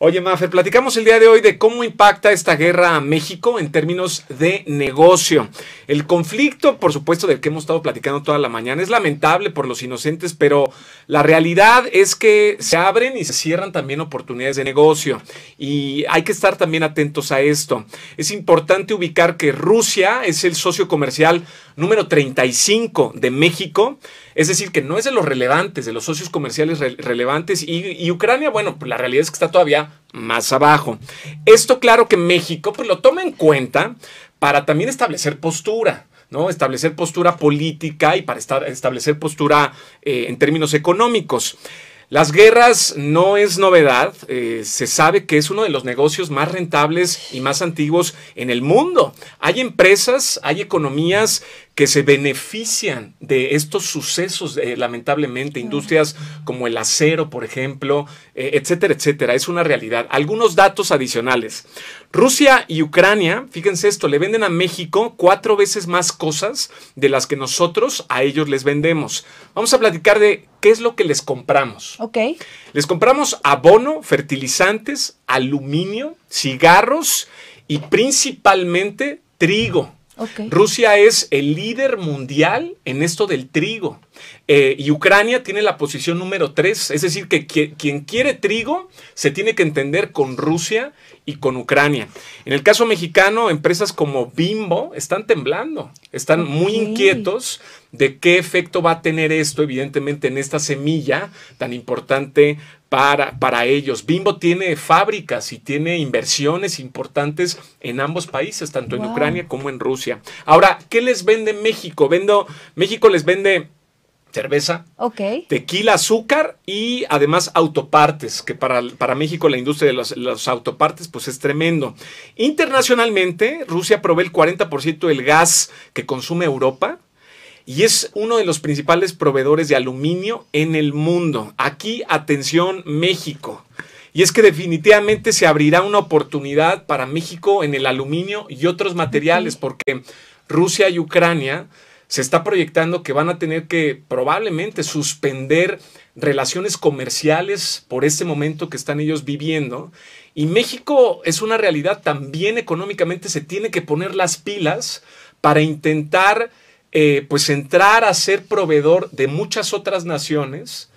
Oye, Mafer, platicamos el día de hoy de cómo impacta esta guerra a México en términos de negocio. El conflicto, por supuesto, del que hemos estado platicando toda la mañana, es lamentable por los inocentes, pero la realidad es que se abren y se cierran también oportunidades de negocio. Y hay que estar también atentos a esto. Es importante ubicar que Rusia es el socio comercial número 35 de México. Es decir, que no es de los relevantes, de los socios comerciales relevantes. Y, Ucrania, bueno, pues la realidad es que está todavía más abajo. Esto claro que México pues lo toma en cuenta para también establecer postura. ¿no? establecer postura política y para establecer postura eh, en términos económicos. Las guerras no es novedad, eh, se sabe que es uno de los negocios más rentables y más antiguos en el mundo. Hay empresas, hay economías que se benefician de estos sucesos, eh, lamentablemente, industrias como el acero, por ejemplo, eh, etcétera, etcétera. Es una realidad. Algunos datos adicionales. Rusia y Ucrania, fíjense esto, le venden a México cuatro veces más cosas de las que nosotros a ellos les vendemos. Vamos a platicar de qué es lo que les compramos. Ok. Les compramos abono, fertilizantes, aluminio, cigarros y principalmente trigo. Rusia es el líder mundial en esto del trigo eh, y Ucrania tiene la posición número 3, es decir, que, quien quiere trigo se tiene que entender con Rusia y con Ucrania. En el caso mexicano, empresas como Bimbo están temblando, están muy inquietos de qué efecto va a tener esto, evidentemente, en esta semilla tan importante para, para, ellos. Bimbo tiene fábricas y tiene inversiones importantes en ambos países, tanto en Ucrania como en Rusia. Ahora, ¿qué les vende México? Vendo, México les vende cerveza, tequila, azúcar y además autopartes, que para, para México la industria de los, autopartes pues es tremendo. Internacionalmente, Rusia provee el 40% del gas que consume Europa y es uno de los principales proveedores de aluminio en el mundo. Aquí, atención, México. Y es que definitivamente se abrirá una oportunidad para México en el aluminio y otros materiales, porque Rusia y Ucrania se está proyectando que van a tener que probablemente suspender relaciones comerciales por este momento que están ellos viviendo. Y México es una realidad, también económicamente se tiene que poner las pilas para intentar eh, pues entrar a ser proveedor de muchas otras naciones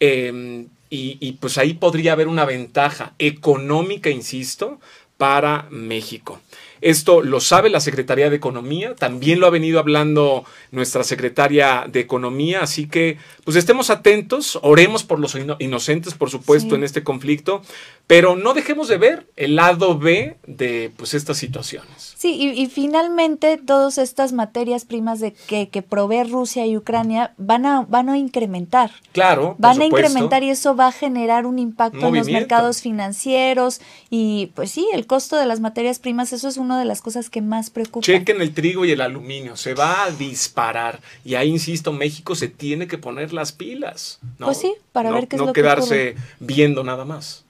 em, y pues ahí podría haber una ventaja económica, insisto, para México. Esto lo sabe la Secretaría de Economía, también lo ha venido hablando nuestra secretaria de Economía, así que pues estemos atentos, oremos por los inocentes, por supuesto, en este conflicto, pero no dejemos de ver el lado B de pues estas situaciones. Sí, y, finalmente todas estas materias primas de que, provee Rusia y Ucrania van a, van a incrementar. Claro. Van a incrementar y eso va a generar un impacto en los mercados financieros y pues sí, el costo de las materias primas, eso es un una de las cosas que más preocupa. Chequen el trigo y el aluminio, se va a disparar. Y ahí, insisto, México se tiene que poner las pilas. ¿no? Pues sí, para ver qué es no quedarse viendo nada más.